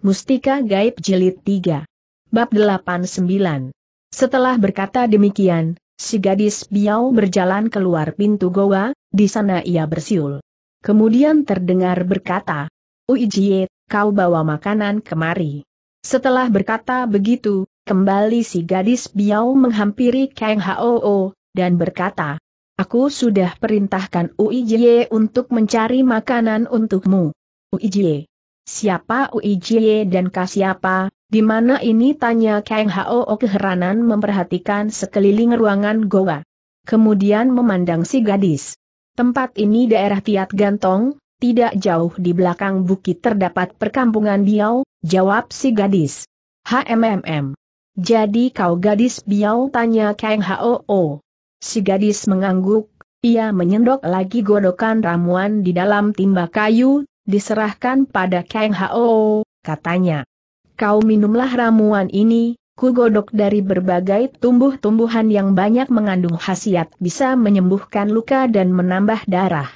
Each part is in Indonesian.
Mustika Gaib Jilid 3. Bab 89. Setelah berkata demikian, si gadis biao berjalan keluar pintu goa, di sana ia bersiul. Kemudian terdengar berkata, Uijie, kau bawa makanan kemari. Setelah berkata begitu, kembali si gadis biao menghampiri Kang Hoo, dan berkata, Aku sudah perintahkan Uijie untuk mencari makanan untukmu. Uijie Siapa Jie dan Kasiapa, di mana ini tanya Kang Hao keheranan memperhatikan sekeliling ruangan goa. Kemudian memandang si gadis. Tempat ini daerah Tiat Gantong, tidak jauh di belakang bukit terdapat perkampungan Biau, jawab si gadis. HMMM. Jadi kau gadis Biau tanya Kang Hao. Si gadis mengangguk, ia menyendok lagi godokan ramuan di dalam timba kayu, diserahkan pada Kang Hao, katanya. Kau minumlah ramuan ini, godok dari berbagai tumbuh-tumbuhan yang banyak mengandung khasiat bisa menyembuhkan luka dan menambah darah.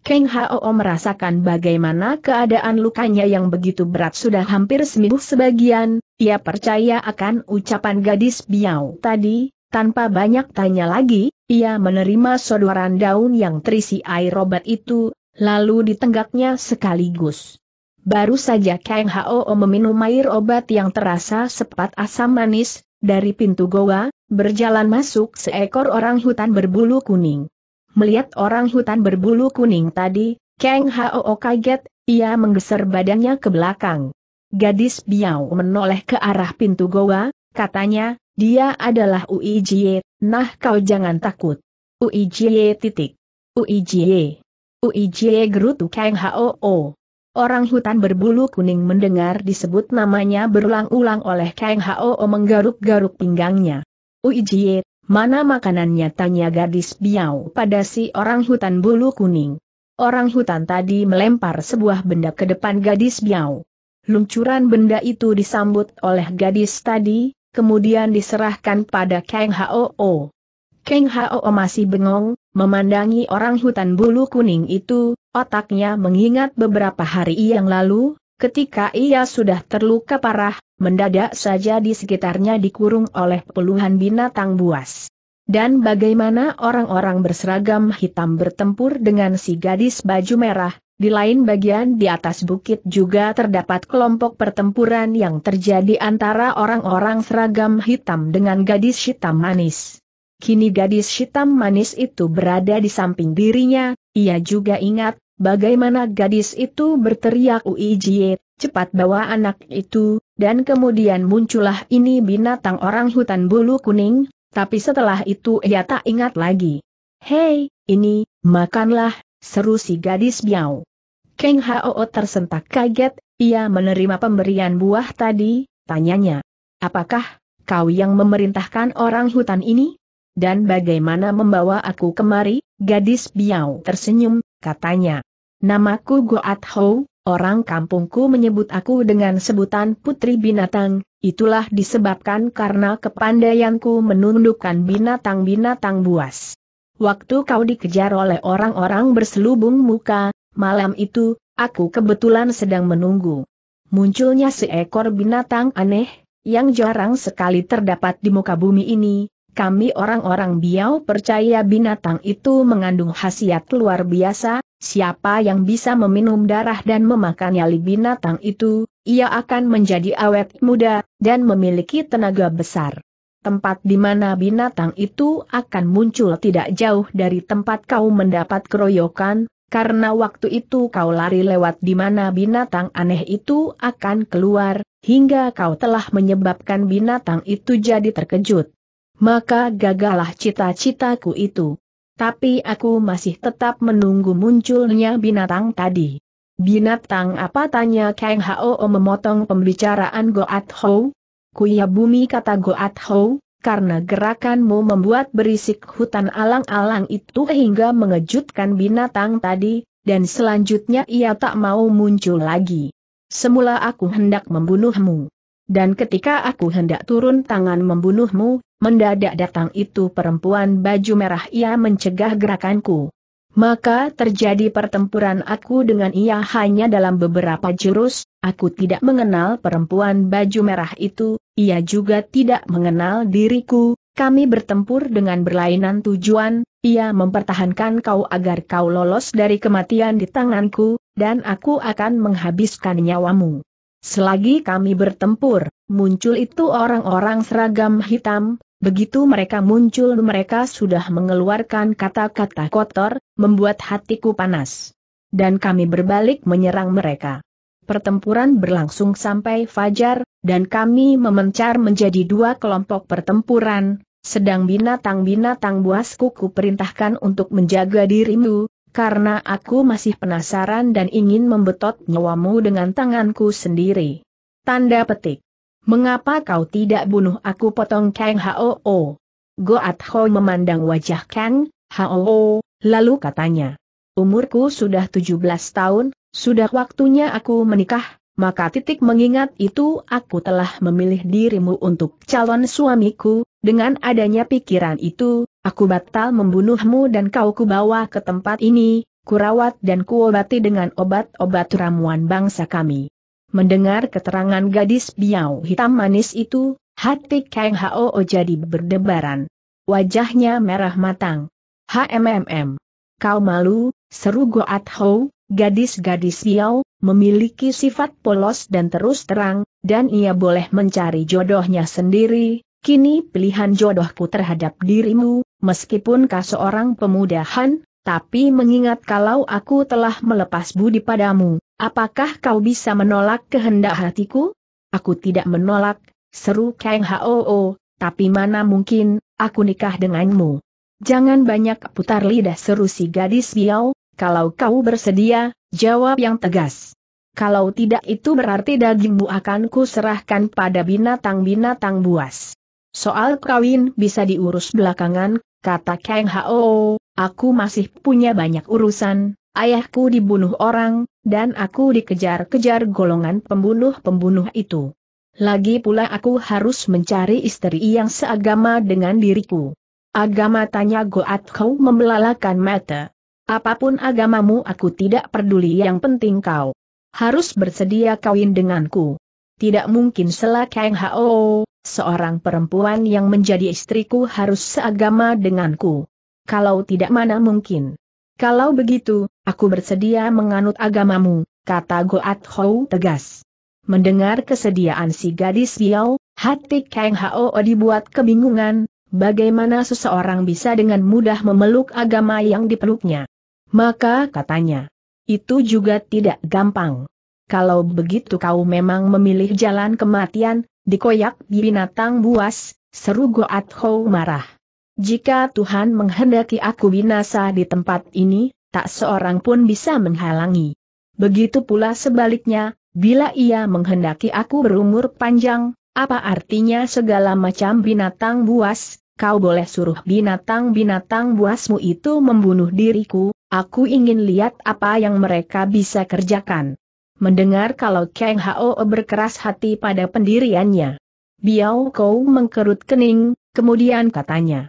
Kang Hao merasakan bagaimana keadaan lukanya yang begitu berat sudah hampir seminggu sebagian, ia percaya akan ucapan gadis Biao tadi, tanpa banyak tanya lagi, ia menerima sodoran daun yang terisi air obat itu, lalu ditenggaknya sekaligus. Baru saja Kang Hao meminum air obat yang terasa sepat asam manis, dari pintu goa, berjalan masuk seekor orang hutan berbulu kuning. Melihat orang hutan berbulu kuning tadi, Kang Hao kaget, ia menggeser badannya ke belakang. Gadis Biao menoleh ke arah pintu goa, katanya, dia adalah Ui nah kau jangan takut. Ui titik. Ui Jie Gerutu Kang Hoo. Orang hutan berbulu kuning mendengar disebut namanya berulang-ulang oleh Kang Hoo menggaruk-garuk pinggangnya. Jie, mana makanannya tanya gadis biau pada si orang hutan bulu kuning. Orang hutan tadi melempar sebuah benda ke depan gadis biau. Luncuran benda itu disambut oleh gadis tadi, kemudian diserahkan pada Kang Hoo. Keng Hao masih bengong, memandangi orang hutan bulu kuning itu, otaknya mengingat beberapa hari yang lalu, ketika ia sudah terluka parah, mendadak saja di sekitarnya dikurung oleh puluhan binatang buas. Dan bagaimana orang-orang berseragam hitam bertempur dengan si gadis baju merah, di lain bagian di atas bukit juga terdapat kelompok pertempuran yang terjadi antara orang-orang seragam hitam dengan gadis hitam manis. Kini gadis hitam manis itu berada di samping dirinya, ia juga ingat, bagaimana gadis itu berteriak Uijie, cepat bawa anak itu, dan kemudian muncullah ini binatang orang hutan bulu kuning, tapi setelah itu ia tak ingat lagi. Hei, ini, makanlah, seru si gadis biau. Keng Hao tersentak kaget, ia menerima pemberian buah tadi, tanyanya. Apakah kau yang memerintahkan orang hutan ini? dan bagaimana membawa aku kemari, gadis Biao tersenyum, katanya. Namaku Goat Ho, orang kampungku menyebut aku dengan sebutan putri binatang, itulah disebabkan karena kepandaianku menundukkan binatang-binatang buas. Waktu kau dikejar oleh orang-orang berselubung muka, malam itu, aku kebetulan sedang menunggu. Munculnya seekor binatang aneh, yang jarang sekali terdapat di muka bumi ini, kami orang-orang biau percaya binatang itu mengandung khasiat luar biasa, siapa yang bisa meminum darah dan memakan nyali binatang itu, ia akan menjadi awet muda, dan memiliki tenaga besar. Tempat di mana binatang itu akan muncul tidak jauh dari tempat kau mendapat keroyokan, karena waktu itu kau lari lewat di mana binatang aneh itu akan keluar, hingga kau telah menyebabkan binatang itu jadi terkejut maka gagalah cita-citaku itu. Tapi aku masih tetap menunggu munculnya binatang tadi. Binatang apa tanya Kang Hao memotong pembicaraan Goat Ho? Kuya bumi kata Goat Ho, karena gerakanmu membuat berisik hutan alang-alang itu hingga mengejutkan binatang tadi, dan selanjutnya ia tak mau muncul lagi. Semula aku hendak membunuhmu. Dan ketika aku hendak turun tangan membunuhmu, Mendadak datang itu perempuan baju merah ia mencegah gerakanku. Maka terjadi pertempuran aku dengan ia hanya dalam beberapa jurus, aku tidak mengenal perempuan baju merah itu, ia juga tidak mengenal diriku, kami bertempur dengan berlainan tujuan, ia mempertahankan kau agar kau lolos dari kematian di tanganku, dan aku akan menghabiskan nyawamu. Selagi kami bertempur, muncul itu orang-orang seragam hitam, Begitu mereka muncul mereka sudah mengeluarkan kata-kata kotor, membuat hatiku panas. Dan kami berbalik menyerang mereka. Pertempuran berlangsung sampai fajar, dan kami memencar menjadi dua kelompok pertempuran, sedang binatang-binatang buas kuku perintahkan untuk menjaga dirimu, karena aku masih penasaran dan ingin membetot nyawamu dengan tanganku sendiri. Tanda petik. Mengapa kau tidak bunuh aku potong Kang Hao? Oh, Goat Ho memandang wajah Kang Hao, lalu katanya. Umurku sudah 17 tahun, sudah waktunya aku menikah, maka titik mengingat itu aku telah memilih dirimu untuk calon suamiku, dengan adanya pikiran itu, aku batal membunuhmu dan kau kubawa ke tempat ini, kurawat dan kuobati dengan obat-obat ramuan bangsa kami. Mendengar keterangan gadis biau hitam manis itu, hati Kang Hao jadi berdebaran. Wajahnya merah matang. HMMM. Kau malu, seru Goat Ho, gadis-gadis biau, memiliki sifat polos dan terus terang, dan ia boleh mencari jodohnya sendiri, kini pilihan jodohku terhadap dirimu, meskipun kau seorang han, tapi mengingat kalau aku telah melepas budi padamu, Apakah kau bisa menolak kehendak hatiku? Aku tidak menolak, seru Kang Hoo, tapi mana mungkin, aku nikah denganmu. Jangan banyak putar lidah seru si gadis Biau, kalau kau bersedia, jawab yang tegas. Kalau tidak itu berarti dagingmu akan kuserahkan pada binatang-binatang buas. Soal kawin bisa diurus belakangan, kata Kang Hao, aku masih punya banyak urusan, ayahku dibunuh orang, dan aku dikejar-kejar golongan pembunuh-pembunuh itu. Lagi pula aku harus mencari istri yang seagama dengan diriku. Agama tanya Goat kau membelalakan mata. Apapun agamamu aku tidak peduli yang penting kau. Harus bersedia kawin denganku. Tidak mungkin selak Kang Hao, seorang perempuan yang menjadi istriku harus seagama denganku. Kalau tidak mana mungkin. Kalau begitu, aku bersedia menganut agamamu, kata Goat Hou tegas. Mendengar kesediaan si gadis Biao, hati Kang Hao dibuat kebingungan, bagaimana seseorang bisa dengan mudah memeluk agama yang dipeluknya. Maka katanya, itu juga tidak gampang. Kalau begitu kau memang memilih jalan kematian, dikoyak binatang buas, seru Goat Hou marah. Jika Tuhan menghendaki aku binasa di tempat ini, tak seorang pun bisa menghalangi. Begitu pula sebaliknya, bila ia menghendaki aku berumur panjang, apa artinya segala macam binatang buas, kau boleh suruh binatang-binatang buasmu itu membunuh diriku, aku ingin lihat apa yang mereka bisa kerjakan. Mendengar kalau Kang Hao berkeras hati pada pendiriannya. Biao Kou mengkerut kening, kemudian katanya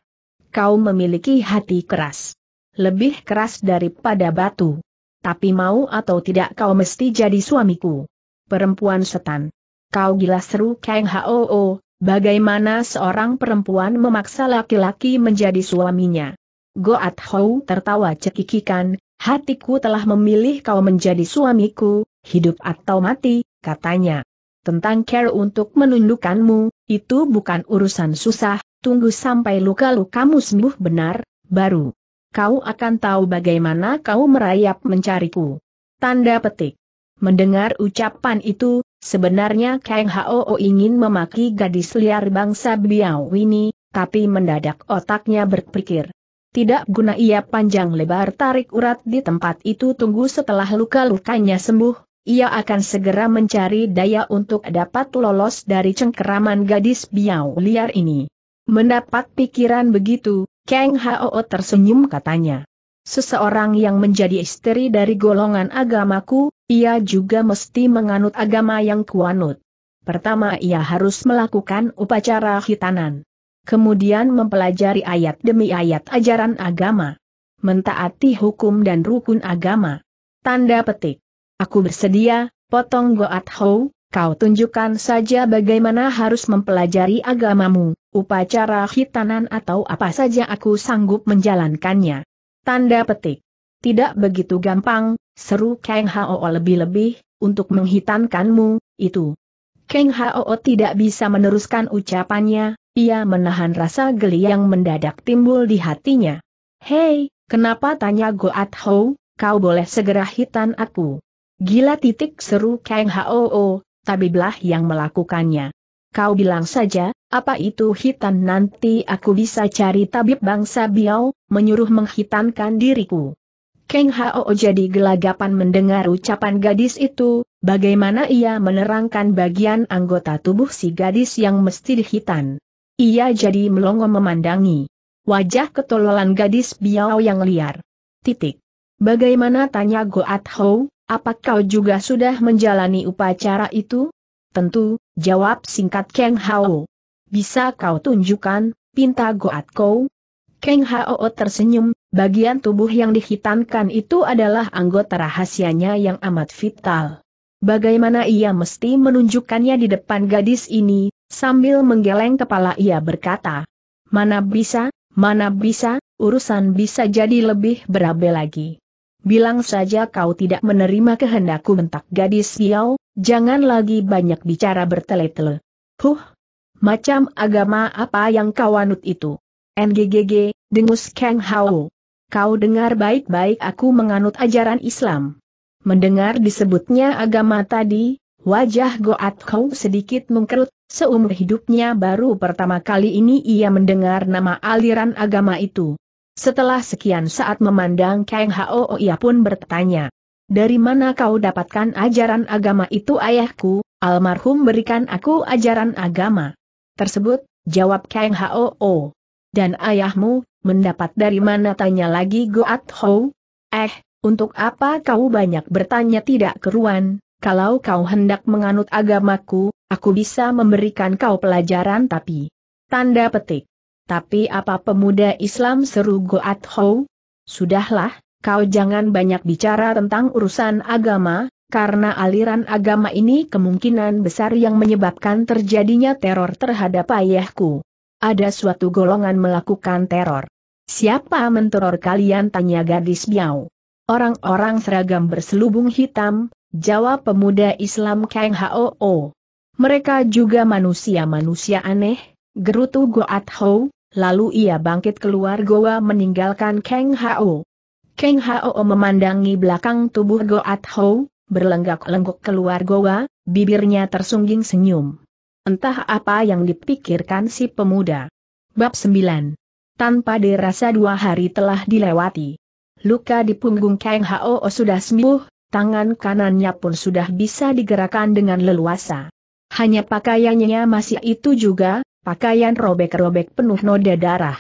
kau memiliki hati keras. Lebih keras daripada batu. Tapi mau atau tidak kau mesti jadi suamiku. Perempuan setan. Kau gila seru Kang Hoo, bagaimana seorang perempuan memaksa laki-laki menjadi suaminya. Go At Hou tertawa cekikikan, hatiku telah memilih kau menjadi suamiku, hidup atau mati, katanya. Tentang care untuk menundukkanmu, itu bukan urusan susah, Tunggu sampai luka-lukamu sembuh benar, baru kau akan tahu bagaimana kau merayap mencariku. Tanda petik. Mendengar ucapan itu, sebenarnya Kang Hao ingin memaki gadis liar bangsa Biao ini, tapi mendadak otaknya berpikir. Tidak guna ia panjang lebar tarik urat di tempat itu tunggu setelah luka-lukanya sembuh, ia akan segera mencari daya untuk dapat lolos dari cengkeraman gadis Biao liar ini. Mendapat pikiran begitu, Kang Hao tersenyum katanya. Seseorang yang menjadi istri dari golongan agamaku, ia juga mesti menganut agama yang kuanut. Pertama ia harus melakukan upacara khitanan. Kemudian mempelajari ayat demi ayat ajaran agama. Mentaati hukum dan rukun agama. Tanda petik. Aku bersedia, potong Goat Hou, Kau tunjukkan saja bagaimana harus mempelajari agamamu, upacara khitanan atau apa saja aku sanggup menjalankannya. Tanda petik. Tidak begitu gampang, seru Kang Hao lebih-lebih, untuk menghitankanmu, itu. Kang Hao tidak bisa meneruskan ucapannya, ia menahan rasa geli yang mendadak timbul di hatinya. Hei, kenapa tanya Goat Hou, kau boleh segera hitan aku. Gila titik seru Kang Hao, tabiblah yang melakukannya. Kau bilang saja, apa itu hitan nanti aku bisa cari tabib bangsa Biao, menyuruh menghitankan diriku. Keng Hao jadi gelagapan mendengar ucapan gadis itu, bagaimana ia menerangkan bagian anggota tubuh si gadis yang mesti dihitan. Ia jadi melongo memandangi wajah ketololan gadis Biao yang liar. Titik. Bagaimana tanya Goat Hou? apa kau juga sudah menjalani upacara itu? Tentu, jawab singkat Kang Hao. Bisa kau tunjukkan, pinta Goat kau. Kang Hao tersenyum, bagian tubuh yang dihitankan itu adalah anggota rahasianya yang amat vital. Bagaimana ia mesti menunjukkannya di depan gadis ini, sambil menggeleng kepala ia berkata, Mana bisa, mana bisa, urusan bisa jadi lebih berabe lagi. Bilang saja kau tidak menerima kehendakku bentak gadis Yao, jangan lagi banyak bicara bertele-tele. Huh, macam agama apa yang kau anut itu? NGGG, dengus Kang Hao. Kau dengar baik-baik aku menganut ajaran Islam. Mendengar disebutnya agama tadi, wajah Goat Kau sedikit mengkerut, seumur hidupnya baru pertama kali ini ia mendengar nama aliran agama itu. Setelah sekian saat memandang Kang Hao ia pun bertanya. Dari mana kau dapatkan ajaran agama itu ayahku, almarhum berikan aku ajaran agama. Tersebut, jawab Kang Hao. Oh, dan ayahmu, mendapat dari mana tanya lagi Goat Ho? Eh, untuk apa kau banyak bertanya tidak keruan, kalau kau hendak menganut agamaku, aku bisa memberikan kau pelajaran tapi... Tanda petik. Tapi apa pemuda Islam seru Goat Ho? Sudahlah, kau jangan banyak bicara tentang urusan agama, karena aliran agama ini kemungkinan besar yang menyebabkan terjadinya teror terhadap ayahku. Ada suatu golongan melakukan teror. Siapa menteror kalian? Tanya gadis Biao. Orang-orang seragam berselubung hitam, jawab pemuda Islam Kang Hoo. Mereka juga manusia-manusia aneh, gerutu Goat Ho, Lalu ia bangkit keluar goa meninggalkan Kang Hao. Kang Hao memandangi belakang tubuh Goat Ho, berlenggak-lenggok keluar goa, bibirnya tersungging senyum. Entah apa yang dipikirkan si pemuda. Bab 9. Tanpa dirasa dua hari telah dilewati. Luka di punggung Kang Hao sudah sembuh, tangan kanannya pun sudah bisa digerakkan dengan leluasa. Hanya pakaiannya masih itu juga, pakaian robek-robek penuh noda darah.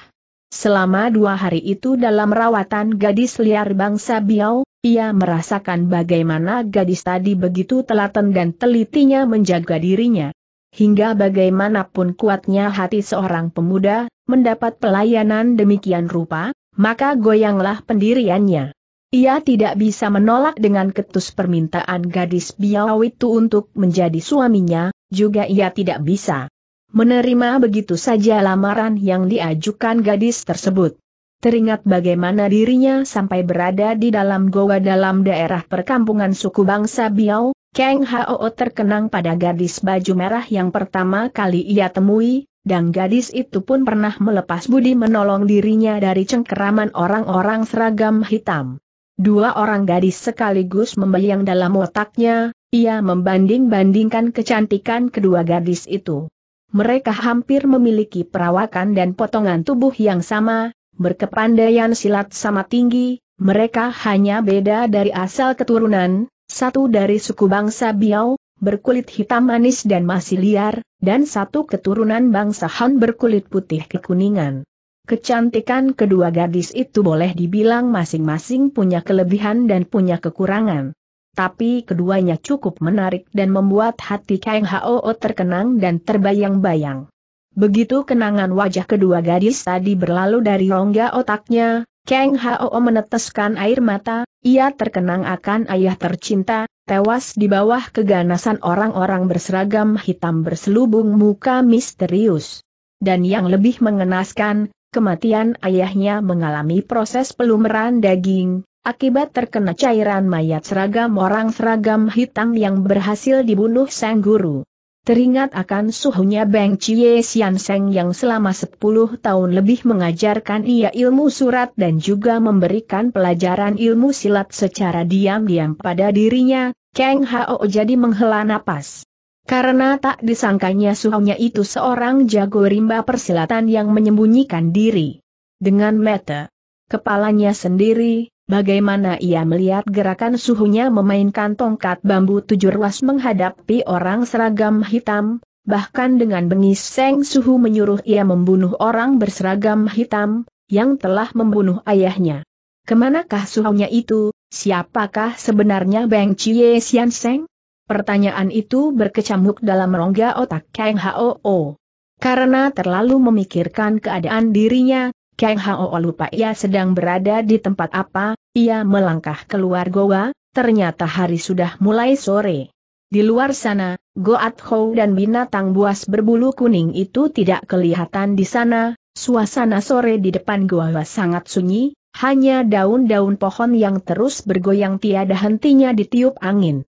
Selama dua hari itu dalam rawatan gadis liar bangsa Biau, ia merasakan bagaimana gadis tadi begitu telaten dan telitinya menjaga dirinya. Hingga bagaimanapun kuatnya hati seorang pemuda, mendapat pelayanan demikian rupa, maka goyanglah pendiriannya. Ia tidak bisa menolak dengan ketus permintaan gadis Biau itu untuk menjadi suaminya, juga ia tidak bisa menerima begitu saja lamaran yang diajukan gadis tersebut. Teringat bagaimana dirinya sampai berada di dalam goa dalam daerah perkampungan suku bangsa Biau, Kang Hao terkenang pada gadis baju merah yang pertama kali ia temui, dan gadis itu pun pernah melepas budi menolong dirinya dari cengkeraman orang-orang seragam hitam. Dua orang gadis sekaligus membayang dalam otaknya, ia membanding-bandingkan kecantikan kedua gadis itu mereka hampir memiliki perawakan dan potongan tubuh yang sama, berkepandaian silat sama tinggi, mereka hanya beda dari asal keturunan, satu dari suku bangsa Biao, berkulit hitam manis dan masih liar, dan satu keturunan bangsa Han berkulit putih kekuningan. Kecantikan kedua gadis itu boleh dibilang masing-masing punya kelebihan dan punya kekurangan tapi keduanya cukup menarik dan membuat hati Kang Hao terkenang dan terbayang-bayang. Begitu kenangan wajah kedua gadis tadi berlalu dari rongga otaknya, Kang Hao meneteskan air mata, ia terkenang akan ayah tercinta, tewas di bawah keganasan orang-orang berseragam hitam berselubung muka misterius. Dan yang lebih mengenaskan, kematian ayahnya mengalami proses pelumeran daging, Akibat terkena cairan mayat seragam orang seragam hitam yang berhasil dibunuh sang guru. Teringat akan suhunya Beng Chie Sian Seng yang selama 10 tahun lebih mengajarkan ia ilmu surat dan juga memberikan pelajaran ilmu silat secara diam-diam pada dirinya, Kang Hao jadi menghela napas. Karena tak disangkanya suhunya itu seorang jago rimba persilatan yang menyembunyikan diri. Dengan mata kepalanya sendiri, Bagaimana ia melihat gerakan suhunya memainkan tongkat bambu tujuh ruas menghadapi orang seragam hitam, bahkan dengan bengis Seng Suhu menyuruh ia membunuh orang berseragam hitam, yang telah membunuh ayahnya. Kemanakah suhunya itu, siapakah sebenarnya Beng Chie Sian Seng? Pertanyaan itu berkecamuk dalam rongga otak Kang Hoo. Karena terlalu memikirkan keadaan dirinya, Kang Hao lupa ia sedang berada di tempat apa, ia melangkah keluar goa, ternyata hari sudah mulai sore. Di luar sana, Goat Hou dan binatang buas berbulu kuning itu tidak kelihatan di sana, suasana sore di depan goa sangat sunyi, hanya daun-daun pohon yang terus bergoyang tiada hentinya ditiup angin.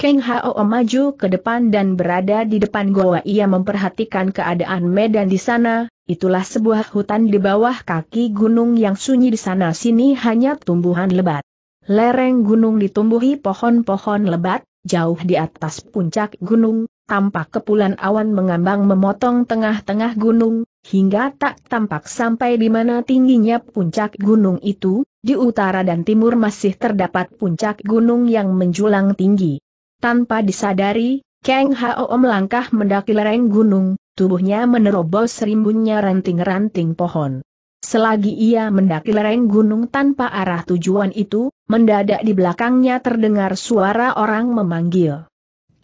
Keng Hao maju ke depan dan berada di depan goa ia memperhatikan keadaan medan di sana, itulah sebuah hutan di bawah kaki gunung yang sunyi di sana sini hanya tumbuhan lebat. Lereng gunung ditumbuhi pohon-pohon lebat, jauh di atas puncak gunung, tampak kepulan awan mengambang memotong tengah-tengah gunung, hingga tak tampak sampai di mana tingginya puncak gunung itu, di utara dan timur masih terdapat puncak gunung yang menjulang tinggi. Tanpa disadari, Kang Hao melangkah mendaki lereng gunung, tubuhnya menerobos rimbunnya ranting-ranting pohon. Selagi ia mendaki lereng gunung tanpa arah tujuan itu, mendadak di belakangnya terdengar suara orang memanggil.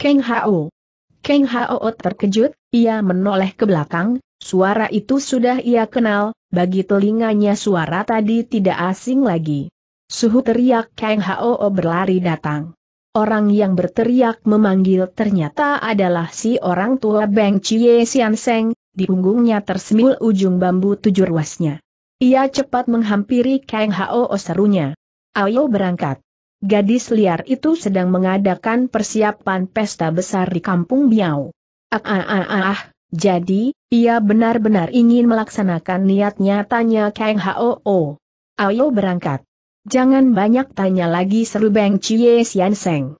Kang Hao. Kang Hao terkejut, ia menoleh ke belakang, suara itu sudah ia kenal, bagi telinganya suara tadi tidak asing lagi. Suhu teriak Kang Hao berlari datang. Orang yang berteriak memanggil ternyata adalah si orang tua Beng Chie Sian Seng, di punggungnya tersemul ujung bambu tujuh ruasnya. Ia cepat menghampiri Kang Hao serunya. Ayo berangkat. Gadis liar itu sedang mengadakan persiapan pesta besar di kampung Biao. Ah ah ah ah, ah. jadi, ia benar-benar ingin melaksanakan niatnya tanya Kang Hao. Ayo berangkat. Jangan banyak tanya lagi seru Beng Chie Sian Seng.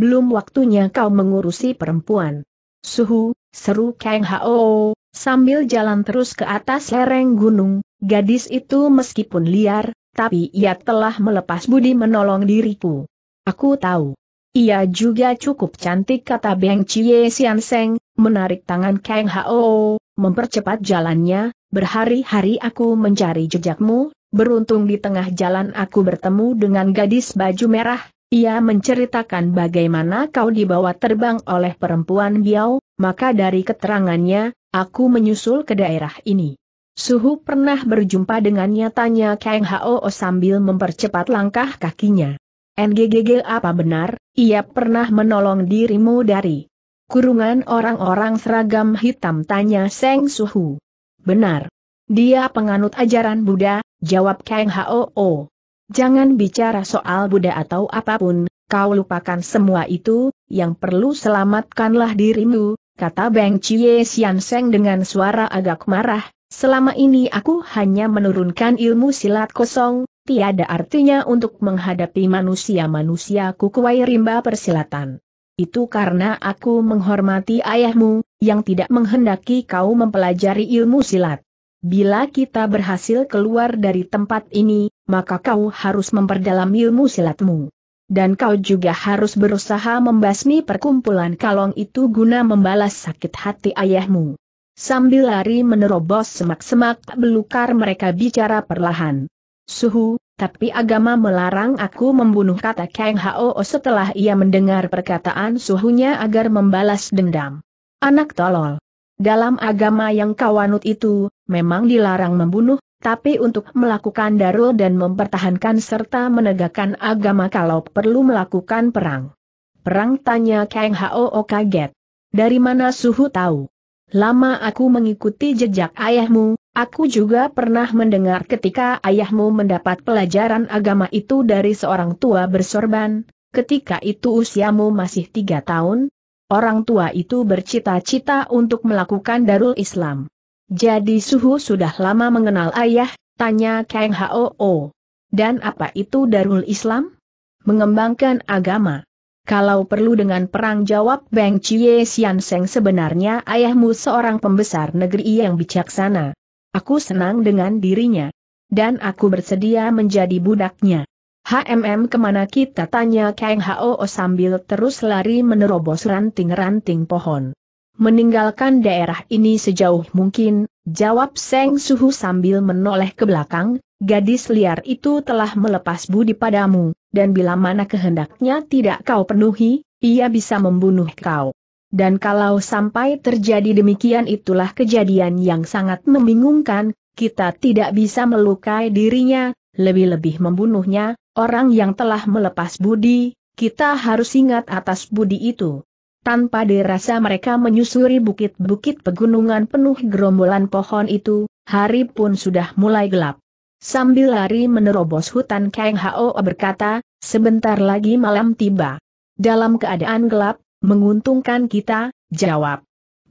Belum waktunya kau mengurusi perempuan. Suhu, seru Kang Hao, sambil jalan terus ke atas lereng gunung, gadis itu meskipun liar, tapi ia telah melepas budi menolong diriku. Aku tahu. Ia juga cukup cantik kata Beng Chie Sian Seng, menarik tangan Kang Hao, mempercepat jalannya, berhari-hari aku mencari jejakmu beruntung di tengah jalan aku bertemu dengan gadis baju merah, ia menceritakan bagaimana kau dibawa terbang oleh perempuan biao. maka dari keterangannya, aku menyusul ke daerah ini. Suhu pernah berjumpa dengannya tanya Kang Hao sambil mempercepat langkah kakinya. NGGG apa benar, ia pernah menolong dirimu dari kurungan orang-orang seragam hitam tanya Seng Suhu. Benar. Dia penganut ajaran Buddha, jawab Kang Hoo. Jangan bicara soal Buddha atau apapun, kau lupakan semua itu, yang perlu selamatkanlah dirimu, kata Beng Chie Sian Seng dengan suara agak marah, selama ini aku hanya menurunkan ilmu silat kosong, tiada artinya untuk menghadapi manusia-manusia kukuai rimba persilatan. Itu karena aku menghormati ayahmu, yang tidak menghendaki kau mempelajari ilmu silat. Bila kita berhasil keluar dari tempat ini, maka kau harus memperdalam ilmu silatmu. Dan kau juga harus berusaha membasmi perkumpulan kalong itu guna membalas sakit hati ayahmu. Sambil lari menerobos semak-semak belukar mereka bicara perlahan. Suhu, tapi agama melarang aku membunuh kata Kang Hao setelah ia mendengar perkataan suhunya agar membalas dendam. Anak tolol. Dalam agama yang kawanut itu, memang dilarang membunuh, tapi untuk melakukan darul dan mempertahankan serta menegakkan agama kalau perlu melakukan perang. Perang tanya Kang Hao kaget. Dari mana Suhu tahu? Lama aku mengikuti jejak ayahmu, aku juga pernah mendengar ketika ayahmu mendapat pelajaran agama itu dari seorang tua bersorban, ketika itu usiamu masih tiga tahun, Orang tua itu bercita-cita untuk melakukan darul Islam. Jadi Suhu sudah lama mengenal ayah, tanya Kang Hoo. Dan apa itu darul Islam? Mengembangkan agama. Kalau perlu dengan perang jawab Beng Chie Sian Seng sebenarnya ayahmu seorang pembesar negeri yang bijaksana. Aku senang dengan dirinya. Dan aku bersedia menjadi budaknya. HMM kemana kita tanya Kang Hao sambil terus lari menerobos ranting-ranting pohon. Meninggalkan daerah ini sejauh mungkin, jawab Seng Suhu sambil menoleh ke belakang, gadis liar itu telah melepas budi padamu, dan bila mana kehendaknya tidak kau penuhi, ia bisa membunuh kau. Dan kalau sampai terjadi demikian itulah kejadian yang sangat membingungkan, kita tidak bisa melukai dirinya, lebih-lebih membunuhnya, orang yang telah melepas budi, kita harus ingat atas budi itu. Tanpa dirasa mereka menyusuri bukit-bukit pegunungan penuh gerombolan pohon itu, hari pun sudah mulai gelap. Sambil lari menerobos hutan Kang Hao berkata, sebentar lagi malam tiba. Dalam keadaan gelap, menguntungkan kita, jawab.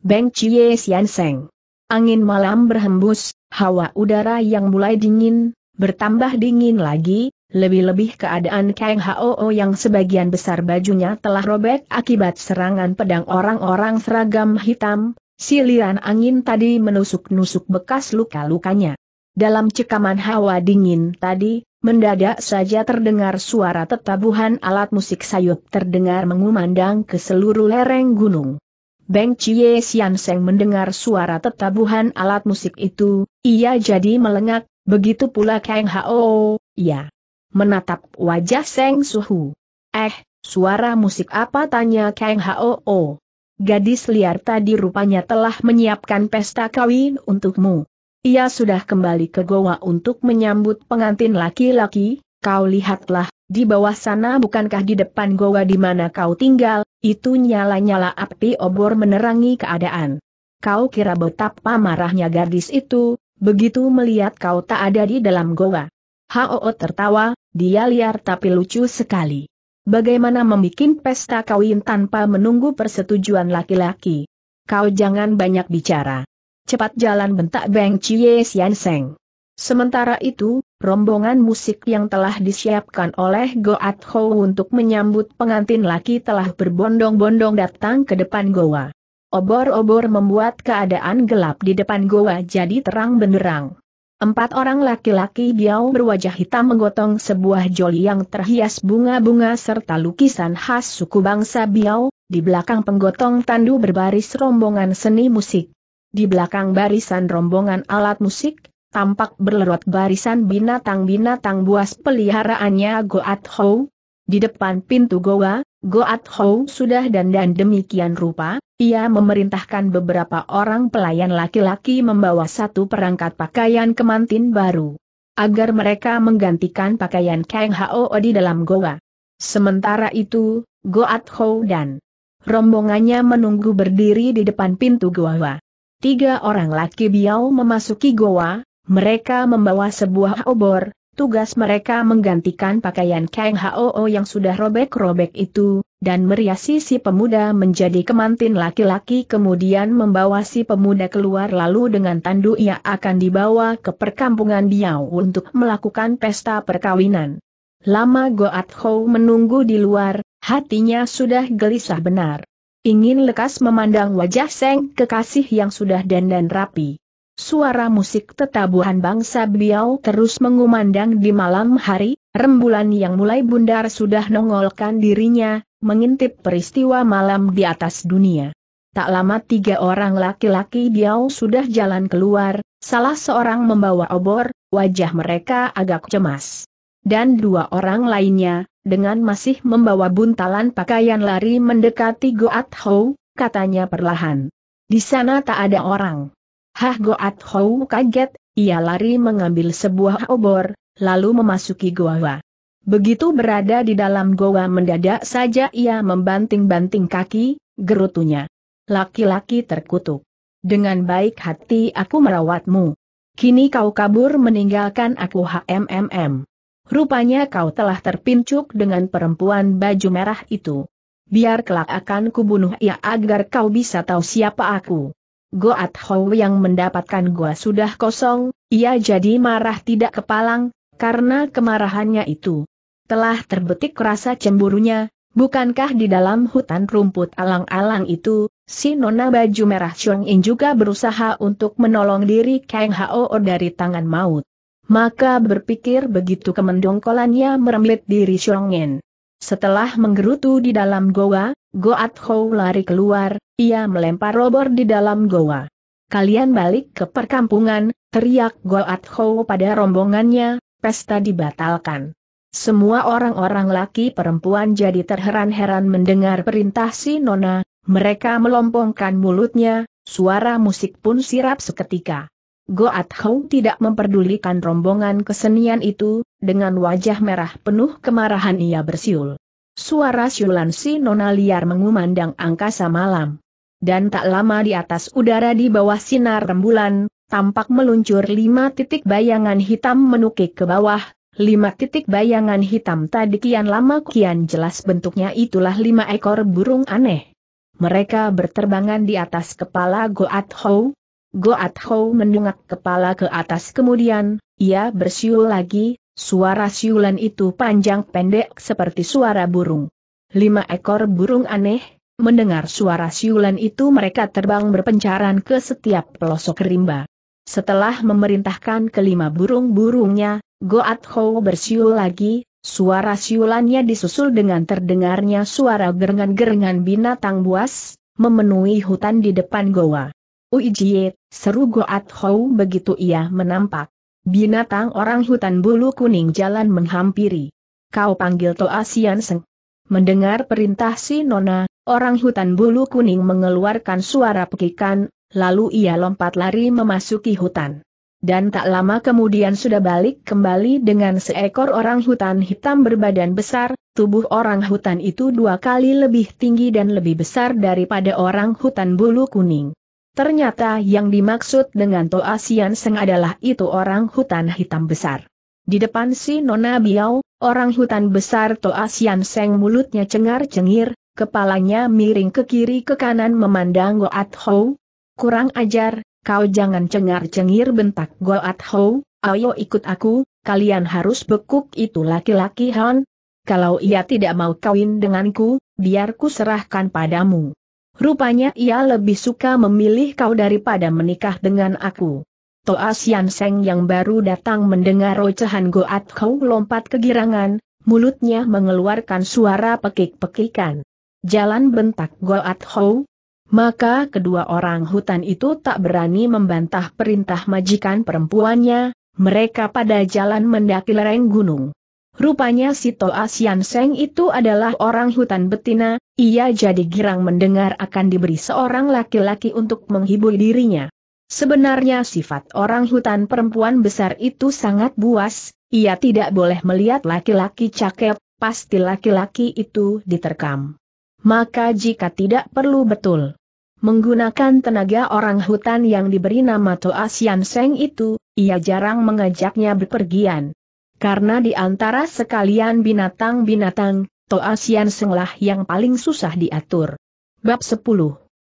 Beng Chie Sian Seng. Angin malam berhembus, hawa udara yang mulai dingin, Bertambah dingin lagi, lebih-lebih keadaan Kang Hoo yang sebagian besar bajunya telah robek akibat serangan pedang orang-orang seragam hitam, siliran angin tadi menusuk-nusuk bekas luka-lukanya. Dalam cekaman hawa dingin tadi, mendadak saja terdengar suara tetabuhan alat musik sayup terdengar mengumandang ke seluruh lereng gunung. Beng Chie Sian Seng mendengar suara tetabuhan alat musik itu, ia jadi melengak, Begitu pula Kang Hao, ya. Menatap wajah Seng Suhu. Eh, suara musik apa tanya Kang Hao? Gadis liar tadi rupanya telah menyiapkan pesta kawin untukmu. Ia sudah kembali ke Goa untuk menyambut pengantin laki-laki, kau lihatlah, di bawah sana bukankah di depan Goa di mana kau tinggal, itu nyala-nyala api obor menerangi keadaan. Kau kira betapa marahnya gadis itu, Begitu melihat kau tak ada di dalam goa. Hao tertawa, dia liar tapi lucu sekali. Bagaimana membuat pesta kawin tanpa menunggu persetujuan laki-laki? Kau jangan banyak bicara. Cepat jalan bentak Beng Chie Sian Seng. Sementara itu, rombongan musik yang telah disiapkan oleh Goat Ho untuk menyambut pengantin laki telah berbondong-bondong datang ke depan goa. Obor-obor membuat keadaan gelap di depan goa jadi terang benderang. Empat orang laki-laki biau berwajah hitam menggotong sebuah joli yang terhias bunga-bunga serta lukisan khas suku bangsa biau, di belakang penggotong tandu berbaris rombongan seni musik. Di belakang barisan rombongan alat musik, tampak berlerot barisan binatang-binatang buas peliharaannya Goat Hou. Di depan pintu goa, Goat Hou sudah dandan demikian rupa, ia memerintahkan beberapa orang pelayan laki-laki membawa satu perangkat pakaian kemantin baru. Agar mereka menggantikan pakaian Kang Hao di dalam goa. Sementara itu, Goat Ho dan rombongannya menunggu berdiri di depan pintu goa. Tiga orang laki biau memasuki goa, mereka membawa sebuah obor, tugas mereka menggantikan pakaian Kang Hao yang sudah robek-robek itu, dan meriasi si pemuda menjadi kemantin laki-laki kemudian membawa si pemuda keluar lalu dengan tandu ia akan dibawa ke perkampungan Diau untuk melakukan pesta perkawinan. Lama Goat Ho menunggu di luar, hatinya sudah gelisah benar. Ingin lekas memandang wajah Seng kekasih yang sudah dandan rapi. Suara musik tetabuhan bangsa Biao terus mengumandang di malam hari, rembulan yang mulai bundar sudah nongolkan dirinya, mengintip peristiwa malam di atas dunia. Tak lama tiga orang laki-laki Diau sudah jalan keluar, salah seorang membawa obor, wajah mereka agak cemas. Dan dua orang lainnya, dengan masih membawa buntalan pakaian lari mendekati Goat Hou, katanya perlahan. Di sana tak ada orang. Hah Goat Hou kaget, ia lari mengambil sebuah obor, lalu memasuki goa. Begitu berada di dalam goa mendadak saja ia membanting-banting kaki, gerutunya. Laki-laki terkutuk. Dengan baik hati aku merawatmu. Kini kau kabur meninggalkan aku HMMM. Rupanya kau telah terpincuk dengan perempuan baju merah itu. Biar kelak akan kubunuh ia agar kau bisa tahu siapa aku. Goat Hou yang mendapatkan gua sudah kosong, ia jadi marah tidak kepalang, karena kemarahannya itu telah terbetik rasa cemburunya, bukankah di dalam hutan rumput alang-alang itu, si nona baju merah Chong In juga berusaha untuk menolong diri Kang Hao dari tangan maut. Maka berpikir begitu kemendongkolannya meremlit diri Chong In. Setelah menggerutu di dalam goa, Goat Hou lari keluar, ia melempar robor di dalam goa. Kalian balik ke perkampungan, teriak Goat Hou pada rombongannya, pesta dibatalkan. Semua orang-orang laki perempuan jadi terheran-heran mendengar perintah si Nona, mereka melompongkan mulutnya, suara musik pun sirap seketika. Goat Hong tidak memperdulikan rombongan kesenian itu, dengan wajah merah penuh kemarahan ia bersiul. Suara siulan si Nona liar mengumandang angkasa malam. Dan tak lama di atas udara di bawah sinar rembulan, tampak meluncur lima titik bayangan hitam menukik ke bawah, Lima titik bayangan hitam tadi kian lama kian jelas bentuknya itulah lima ekor burung aneh. Mereka berterbangan di atas kepala Goat Hou. Goat Hou mendungak kepala ke atas kemudian, ia bersiul lagi, suara siulan itu panjang pendek seperti suara burung. Lima ekor burung aneh, mendengar suara siulan itu mereka terbang berpencaran ke setiap pelosok rimba. Setelah memerintahkan kelima burung-burungnya, Goat Hou bersiul lagi, suara siulannya disusul dengan terdengarnya suara gerengan-gerengan binatang buas, memenuhi hutan di depan goa. Uijie, seru Goat Hou begitu ia menampak. Binatang orang hutan bulu kuning jalan menghampiri. Kau panggil Toa Sian Seng. Mendengar perintah si Nona, orang hutan bulu kuning mengeluarkan suara pekikan, lalu ia lompat lari memasuki hutan. Dan tak lama kemudian sudah balik kembali dengan seekor orang hutan hitam berbadan besar, tubuh orang hutan itu dua kali lebih tinggi dan lebih besar daripada orang hutan bulu kuning. Ternyata yang dimaksud dengan Toa Sian Seng adalah itu orang hutan hitam besar. Di depan si Nona Biao, orang hutan besar Toa Sian Seng mulutnya cengar-cengir, kepalanya miring ke kiri ke kanan memandang Goat Ho. Kurang ajar, Kau jangan cengar-cengir bentak Goat Ho, ayo ikut aku, kalian harus bekuk itu laki-laki Han. Kalau ia tidak mau kawin denganku, biarku serahkan padamu. Rupanya ia lebih suka memilih kau daripada menikah dengan aku. Toa Sian Seng yang baru datang mendengar ocehan Goat Ho lompat kegirangan, mulutnya mengeluarkan suara pekik-pekikan. Jalan bentak Goat Ho, maka kedua orang hutan itu tak berani membantah perintah majikan perempuannya, mereka pada jalan mendaki lereng gunung. Rupanya si Toa Sian Seng itu adalah orang hutan betina, ia jadi girang mendengar akan diberi seorang laki-laki untuk menghibur dirinya. Sebenarnya sifat orang hutan perempuan besar itu sangat buas, ia tidak boleh melihat laki-laki cakep, pasti laki-laki itu diterkam maka jika tidak perlu betul menggunakan tenaga orang hutan yang diberi nama Toa Sian Seng itu, ia jarang mengajaknya berpergian. Karena di antara sekalian binatang-binatang, Toa Sian Seng lah yang paling susah diatur. Bab 10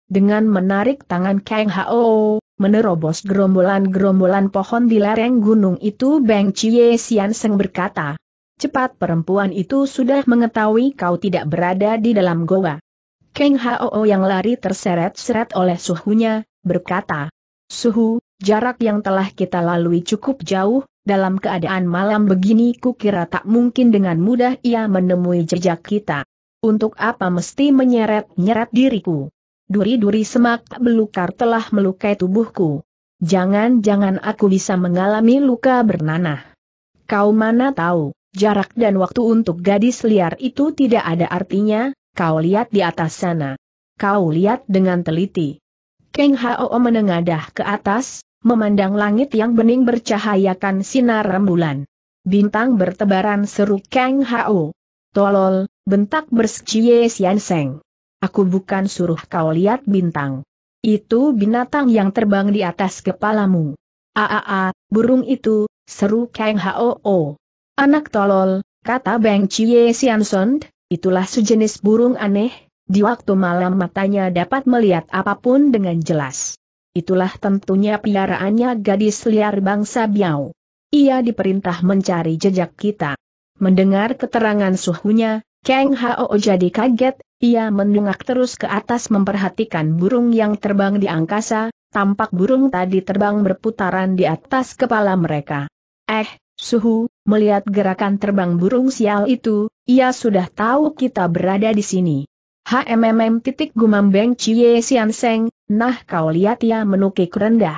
Dengan menarik tangan Kang Hao, menerobos gerombolan-gerombolan pohon di lereng gunung itu Beng Chie Sian Seng berkata, Cepat perempuan itu sudah mengetahui kau tidak berada di dalam goa. Keng Hao yang lari terseret-seret oleh suhunya, berkata, Suhu, jarak yang telah kita lalui cukup jauh, dalam keadaan malam begini kukira tak mungkin dengan mudah ia menemui jejak kita. Untuk apa mesti menyeret-nyeret diriku? Duri-duri semak belukar telah melukai tubuhku. Jangan-jangan aku bisa mengalami luka bernanah. Kau mana tahu? jarak dan waktu untuk gadis liar itu tidak ada artinya, kau lihat di atas sana. Kau lihat dengan teliti. Keng Hao menengadah ke atas, memandang langit yang bening bercahayakan sinar rembulan. Bintang bertebaran seru Keng Hao. Tolol, bentak bersekie Sian Seng. Aku bukan suruh kau lihat bintang. Itu binatang yang terbang di atas kepalamu. Aa, burung itu, seru Kang Hao. Anak tolol, kata Beng Chie Sianson, itulah sejenis burung aneh, di waktu malam matanya dapat melihat apapun dengan jelas. Itulah tentunya piaraannya gadis liar bangsa Biao. Ia diperintah mencari jejak kita. Mendengar keterangan suhunya, Kang Hao jadi kaget, ia mendungak terus ke atas memperhatikan burung yang terbang di angkasa, tampak burung tadi terbang berputaran di atas kepala mereka. Eh, Suhu, melihat gerakan terbang burung sial itu, ia sudah tahu kita berada di sini. HMMM titik Gumam Beng Cie Sian Seng, nah kau lihat ia ya menukik rendah.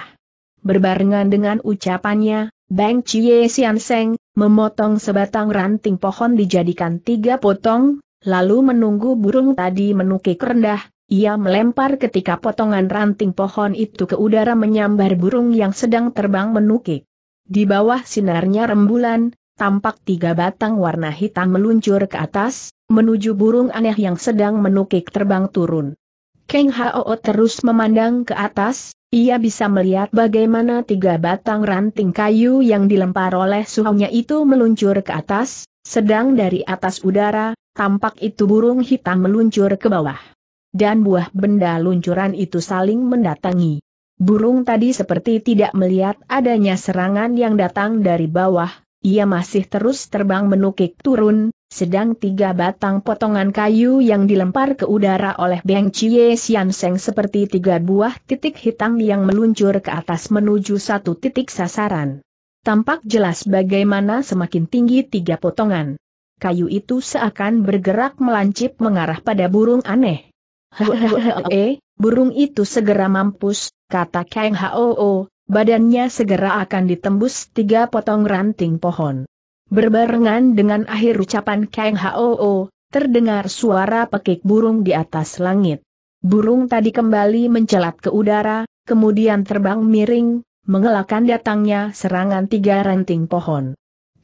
Berbarengan dengan ucapannya, Beng Cie Sian Seng, memotong sebatang ranting pohon dijadikan tiga potong, lalu menunggu burung tadi menukik rendah, ia melempar ketika potongan ranting pohon itu ke udara menyambar burung yang sedang terbang menukik. Di bawah sinarnya rembulan, tampak tiga batang warna hitam meluncur ke atas, menuju burung aneh yang sedang menukik terbang turun. Keng Hao terus memandang ke atas, ia bisa melihat bagaimana tiga batang ranting kayu yang dilempar oleh suhunya itu meluncur ke atas, sedang dari atas udara, tampak itu burung hitam meluncur ke bawah. Dan buah benda luncuran itu saling mendatangi. Burung tadi seperti tidak melihat adanya serangan yang datang dari bawah, ia masih terus terbang menukik turun, sedang tiga batang potongan kayu yang dilempar ke udara oleh Beng Chie Sian Seng seperti tiga buah titik hitam yang meluncur ke atas menuju satu titik sasaran. Tampak jelas bagaimana semakin tinggi tiga potongan. Kayu itu seakan bergerak melancip mengarah pada burung aneh. Hehehe, Burung itu segera mampus, kata Kang Hoo, badannya segera akan ditembus tiga potong ranting pohon. Berbarengan dengan akhir ucapan Kang Hoo, terdengar suara pekik burung di atas langit. Burung tadi kembali mencelat ke udara, kemudian terbang miring, mengelakkan datangnya serangan tiga ranting pohon.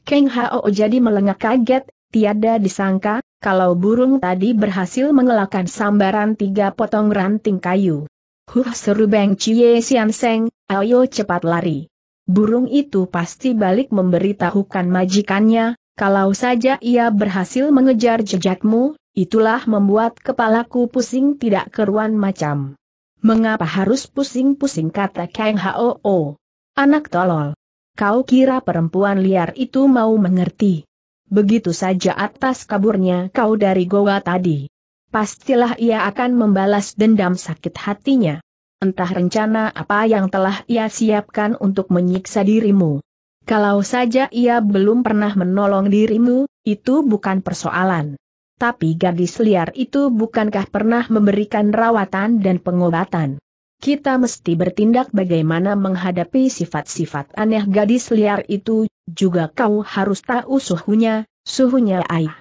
Kang Hao jadi melengak kaget, tiada disangka, kalau burung tadi berhasil mengelakkan sambaran tiga potong ranting kayu. Huh seru Beng Cie Sian Seng, ayo cepat lari. Burung itu pasti balik memberitahukan majikannya, kalau saja ia berhasil mengejar jejakmu, itulah membuat kepalaku pusing tidak keruan macam. Mengapa harus pusing-pusing kata Kang Hao Anak tolol. Kau kira perempuan liar itu mau mengerti? Begitu saja atas kaburnya kau dari goa tadi. Pastilah ia akan membalas dendam sakit hatinya. Entah rencana apa yang telah ia siapkan untuk menyiksa dirimu. Kalau saja ia belum pernah menolong dirimu, itu bukan persoalan. Tapi gadis liar itu bukankah pernah memberikan rawatan dan pengobatan? kita mesti bertindak bagaimana menghadapi sifat-sifat aneh gadis liar itu, juga kau harus tahu suhunya, suhunya air.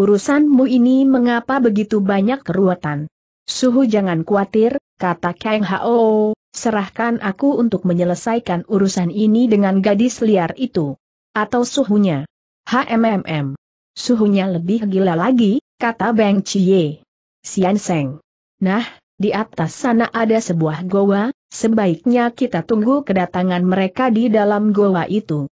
Urusanmu ini mengapa begitu banyak keruatan? Suhu jangan khawatir, kata Kang Hao, serahkan aku untuk menyelesaikan urusan ini dengan gadis liar itu. Atau suhunya. HMMM. Suhunya lebih gila lagi, kata Bang Chie. Sian Seng. Nah, di atas sana ada sebuah goa, sebaiknya kita tunggu kedatangan mereka di dalam goa itu.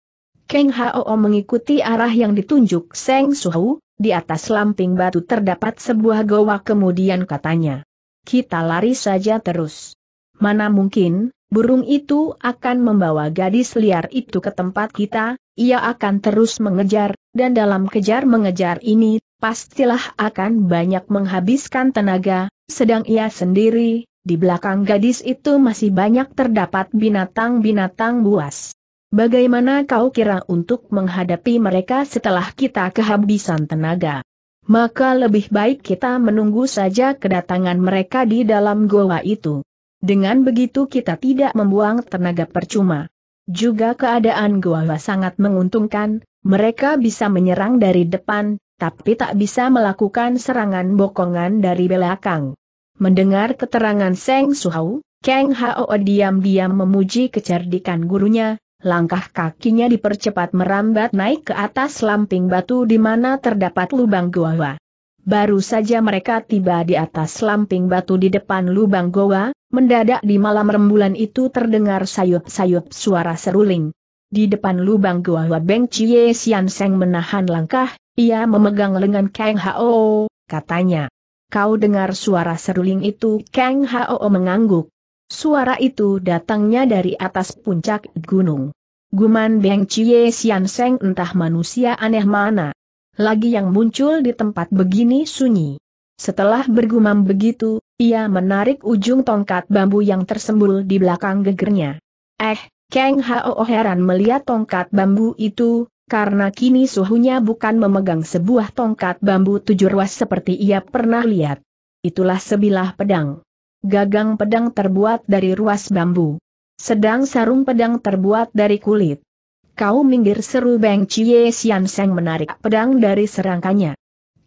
Keng Hao mengikuti arah yang ditunjuk Seng Suhu, di atas lamping batu terdapat sebuah goa kemudian katanya. Kita lari saja terus. Mana mungkin, burung itu akan membawa gadis liar itu ke tempat kita, ia akan terus mengejar, dan dalam kejar-mengejar ini, pastilah akan banyak menghabiskan tenaga, sedang ia sendiri, di belakang gadis itu masih banyak terdapat binatang-binatang buas. Bagaimana kau kira untuk menghadapi mereka setelah kita kehabisan tenaga? Maka lebih baik kita menunggu saja kedatangan mereka di dalam goa itu. Dengan begitu kita tidak membuang tenaga percuma. Juga keadaan goa sangat menguntungkan, mereka bisa menyerang dari depan, tapi tak bisa melakukan serangan bokongan dari belakang. Mendengar keterangan Seng Suhau, Kang Hao diam-diam memuji kecerdikan gurunya, langkah kakinya dipercepat merambat naik ke atas lamping batu di mana terdapat lubang goa. Baru saja mereka tiba di atas lamping batu di depan lubang goa, mendadak di malam rembulan itu terdengar sayup-sayup suara seruling. Di depan lubang goa Beng Chie Sian Seng menahan langkah, ia memegang lengan Kang Hao, katanya. Kau dengar suara seruling itu Kang Hao mengangguk. Suara itu datangnya dari atas puncak gunung. Guman Beng Chie Sian Seng entah manusia aneh mana. Lagi yang muncul di tempat begini sunyi. Setelah bergumam begitu, ia menarik ujung tongkat bambu yang tersembul di belakang gegernya. Eh, Kang Hao heran melihat tongkat bambu itu, karena kini suhunya bukan memegang sebuah tongkat bambu tujuh ruas seperti ia pernah lihat. Itulah sebilah pedang. Gagang pedang terbuat dari ruas bambu. Sedang sarung pedang terbuat dari kulit. Kau minggir seru Beng Chie Sian Seng menarik pedang dari serangkanya.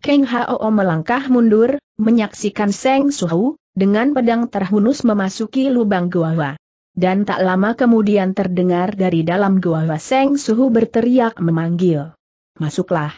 Keng Hao melangkah mundur, menyaksikan Seng Suhu, dengan pedang terhunus memasuki lubang gua dan tak lama kemudian terdengar dari dalam gua Seng Suhu berteriak memanggil. Masuklah.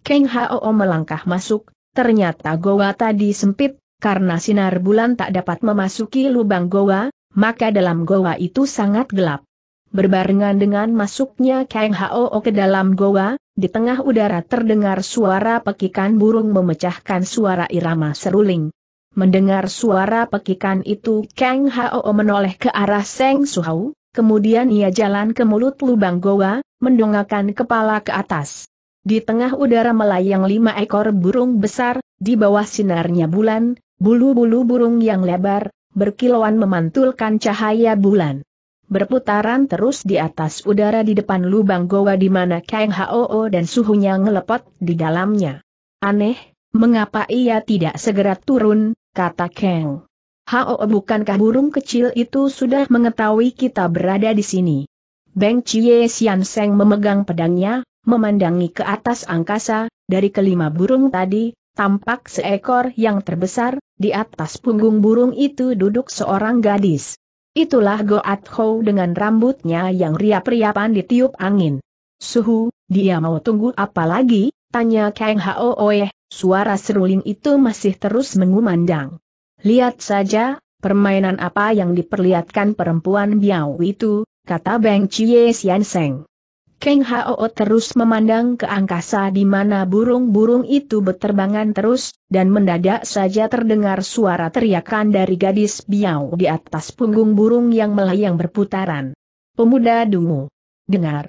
Keng Hao melangkah masuk, ternyata goa tadi sempit, karena sinar bulan tak dapat memasuki lubang goa, maka dalam goa itu sangat gelap. Berbarengan dengan masuknya Kang Hao ke dalam goa, di tengah udara terdengar suara pekikan burung memecahkan suara irama seruling. Mendengar suara pekikan itu Kang Hao menoleh ke arah Seng Suhau, kemudian ia jalan ke mulut lubang goa, mendongakkan kepala ke atas. Di tengah udara melayang lima ekor burung besar, di bawah sinarnya bulan, bulu-bulu burung yang lebar, berkilauan memantulkan cahaya bulan. Berputaran terus di atas udara di depan lubang goa di mana Kang Hoo dan suhunya ngelepot di dalamnya. Aneh, Mengapa ia tidak segera turun, kata Kang. Hao bukankah burung kecil itu sudah mengetahui kita berada di sini? Beng Chie Sian Seng memegang pedangnya, memandangi ke atas angkasa, dari kelima burung tadi, tampak seekor yang terbesar, di atas punggung burung itu duduk seorang gadis. Itulah Goat Ho dengan rambutnya yang riap-riapan ditiup angin. Suhu, dia mau tunggu apa lagi? Tanya Kang Hao Oeh, Suara seruling itu masih terus mengumandang. Lihat saja, permainan apa yang diperlihatkan perempuan Biao itu, kata Beng Chie Sian Seng. Keng Hao terus memandang ke angkasa di mana burung-burung itu berterbangan terus, dan mendadak saja terdengar suara teriakan dari gadis Biao di atas punggung burung yang melayang berputaran. Pemuda dungu. Dengar.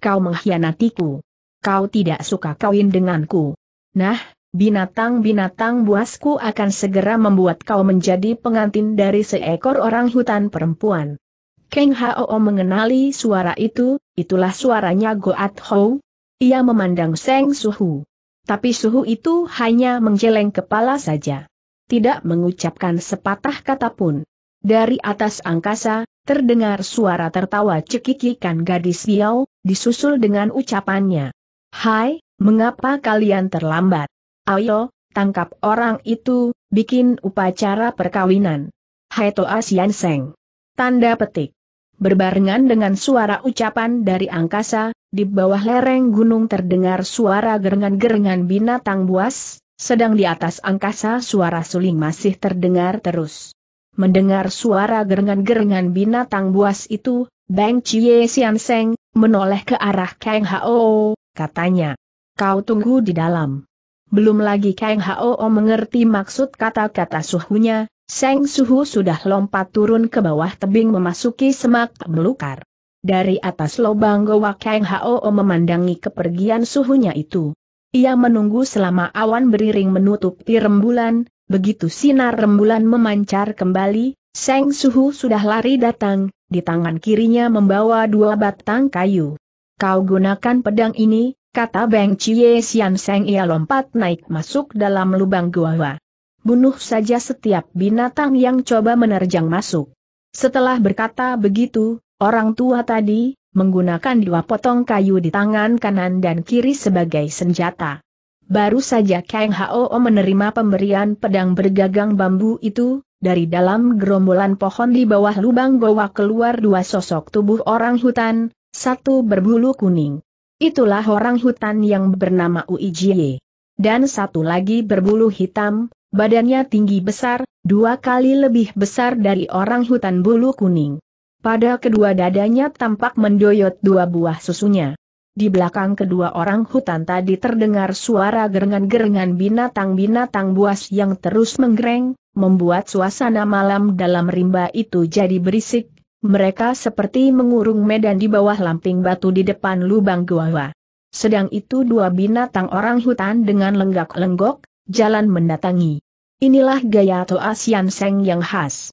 Kau mengkhianatiku. Kau tidak suka kawin denganku. Nah, Binatang-binatang buasku akan segera membuat kau menjadi pengantin dari seekor orang hutan perempuan. Keng Hao mengenali suara itu, itulah suaranya Goat Hou. Ia memandang Seng Suhu. Tapi Suhu itu hanya menjeleng kepala saja. Tidak mengucapkan sepatah kata pun. Dari atas angkasa, terdengar suara tertawa cekikikan gadis Biao, disusul dengan ucapannya. Hai, mengapa kalian terlambat? Ayo, tangkap orang itu, bikin upacara perkawinan. Hai Toa Sian Seng. Tanda petik. Berbarengan dengan suara ucapan dari angkasa, di bawah lereng gunung terdengar suara gerengan-gerengan binatang buas, sedang di atas angkasa suara suling masih terdengar terus. Mendengar suara gerengan-gerengan binatang buas itu, Bang Chie Sian Seng, menoleh ke arah Kang Hao, katanya. Kau tunggu di dalam. Belum lagi Kang Hao mengerti maksud kata-kata suhunya, Seng Suhu sudah lompat turun ke bawah tebing memasuki semak belukar. Dari atas lobang goa Kang Hao memandangi kepergian suhunya itu. Ia menunggu selama awan beriring menutupi rembulan, begitu sinar rembulan memancar kembali, Seng Suhu sudah lari datang, di tangan kirinya membawa dua batang kayu. Kau gunakan pedang ini, kata Beng Chie Sian Seng ia lompat naik masuk dalam lubang gua. Bunuh saja setiap binatang yang coba menerjang masuk. Setelah berkata begitu, orang tua tadi, menggunakan dua potong kayu di tangan kanan dan kiri sebagai senjata. Baru saja Kang Hao menerima pemberian pedang bergagang bambu itu, dari dalam gerombolan pohon di bawah lubang goa keluar dua sosok tubuh orang hutan, satu berbulu kuning, Itulah orang hutan yang bernama Uijie. Dan satu lagi berbulu hitam, badannya tinggi besar, dua kali lebih besar dari orang hutan bulu kuning. Pada kedua dadanya tampak mendoyot dua buah susunya. Di belakang kedua orang hutan tadi terdengar suara gerengan-gerengan binatang-binatang buas yang terus menggereng, membuat suasana malam dalam rimba itu jadi berisik, mereka seperti mengurung medan di bawah lamping batu di depan lubang gua. Sedang itu dua binatang orang hutan dengan lenggak-lenggok, jalan mendatangi. Inilah gaya Toa Sian Seng yang khas.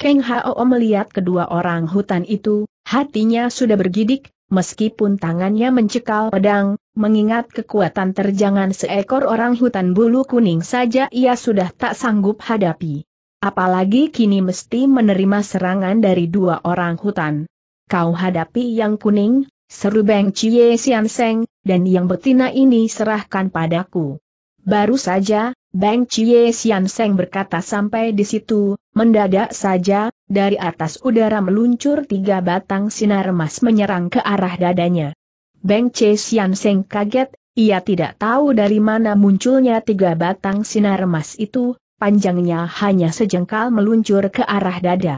Keng Hao melihat kedua orang hutan itu, hatinya sudah bergidik, meskipun tangannya mencekal pedang, mengingat kekuatan terjangan seekor orang hutan bulu kuning saja ia sudah tak sanggup hadapi. Apalagi kini mesti menerima serangan dari dua orang hutan. Kau hadapi yang kuning, seru Beng Chie Sian Seng, dan yang betina ini serahkan padaku. Baru saja, Beng Chie Sian Seng berkata sampai di situ, mendadak saja, dari atas udara meluncur tiga batang sinar emas menyerang ke arah dadanya. Beng Chie Sian Seng kaget, ia tidak tahu dari mana munculnya tiga batang sinar emas itu, panjangnya hanya sejengkal meluncur ke arah dada.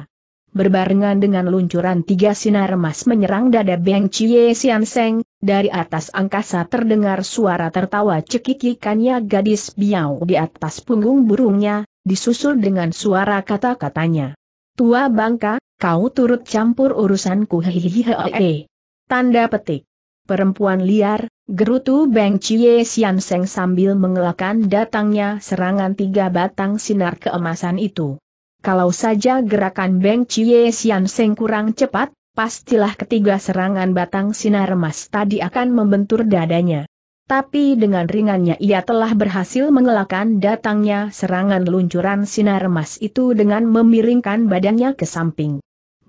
Berbarengan dengan luncuran tiga sinar emas menyerang dada Beng Chie Sian Seng, dari atas angkasa terdengar suara tertawa cekikikannya gadis biau di atas punggung burungnya, disusul dengan suara kata-katanya. Tua bangka, kau turut campur urusanku hehehe. Tanda petik perempuan liar, gerutu Beng Chie Sian Seng sambil mengelakkan datangnya serangan tiga batang sinar keemasan itu. Kalau saja gerakan Beng Chie Sian Seng kurang cepat, pastilah ketiga serangan batang sinar emas tadi akan membentur dadanya. Tapi dengan ringannya ia telah berhasil mengelakkan datangnya serangan luncuran sinar emas itu dengan memiringkan badannya ke samping